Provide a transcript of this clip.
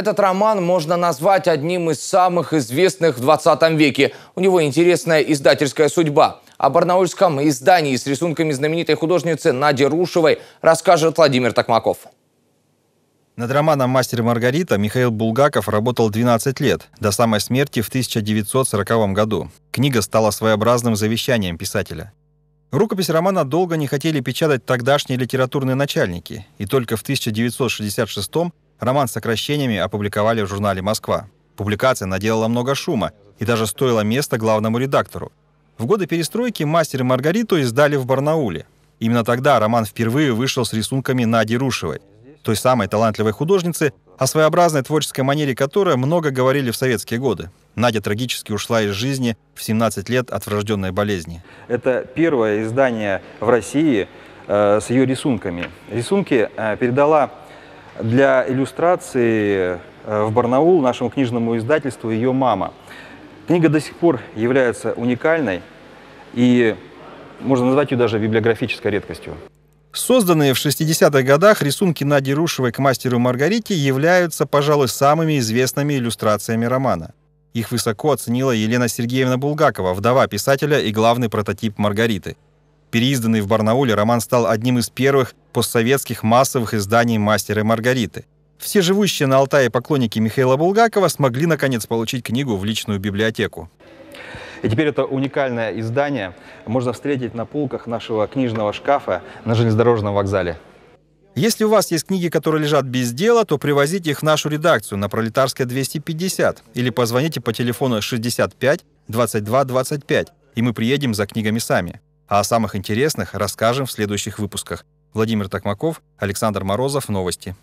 Этот роман можно назвать одним из самых известных в 20 веке. У него интересная издательская судьба. О барнаульском издании с рисунками знаменитой художницы Нади Рушевой расскажет Владимир Токмаков. Над романом «Мастер и Маргарита» Михаил Булгаков работал 12 лет, до самой смерти в 1940 году. Книга стала своеобразным завещанием писателя. Рукопись романа долго не хотели печатать тогдашние литературные начальники, и только в 1966 Роман с сокращениями опубликовали в журнале «Москва». Публикация наделала много шума и даже стоила места главному редактору. В годы перестройки «Мастер и Маргариту» издали в Барнауле. Именно тогда роман впервые вышел с рисунками Нади Рушевой, той самой талантливой художницы, о своеобразной творческой манере которой много говорили в советские годы. Надя трагически ушла из жизни в 17 лет от врожденной болезни. Это первое издание в России э, с ее рисунками. Рисунки э, передала для иллюстрации э, в Барнаул нашему книжному издательству ее мама. Книга до сих пор является уникальной и можно назвать ее даже библиографической редкостью. Созданные в 60-х годах рисунки Нади Рушевой к «Мастеру Маргарите» являются, пожалуй, самыми известными иллюстрациями романа. Их высоко оценила Елена Сергеевна Булгакова, вдова писателя и главный прототип Маргариты – Переизданный в Барнауле, роман стал одним из первых постсоветских массовых изданий «Мастера и Маргариты». Все живущие на Алтае поклонники Михаила Булгакова смогли, наконец, получить книгу в личную библиотеку. И теперь это уникальное издание можно встретить на полках нашего книжного шкафа на железнодорожном вокзале. Если у вас есть книги, которые лежат без дела, то привозите их в нашу редакцию на Пролетарская 250 или позвоните по телефону 65 22 25, и мы приедем за книгами сами. А о самых интересных расскажем в следующих выпусках. Владимир Токмаков, Александр Морозов, Новости.